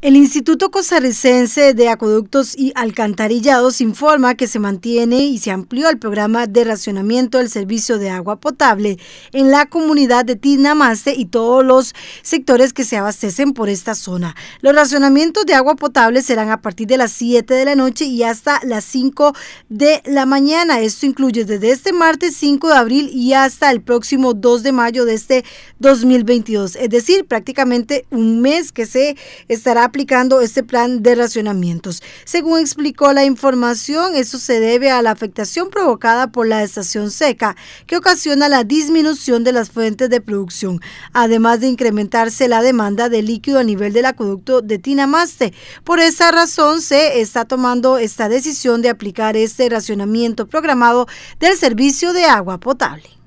El Instituto Costarricense de Acueductos y Alcantarillados informa que se mantiene y se amplió el programa de racionamiento del servicio de agua potable en la comunidad de Tinamaste y todos los sectores que se abastecen por esta zona. Los racionamientos de agua potable serán a partir de las 7 de la noche y hasta las 5 de la mañana. Esto incluye desde este martes 5 de abril y hasta el próximo 2 de mayo de este 2022, es decir, prácticamente un mes que se estará aplicando este plan de racionamientos. Según explicó la información, eso se debe a la afectación provocada por la estación seca, que ocasiona la disminución de las fuentes de producción, además de incrementarse la demanda de líquido a nivel del acueducto de Tinamaste. Por esa razón se está tomando esta decisión de aplicar este racionamiento programado del servicio de agua potable.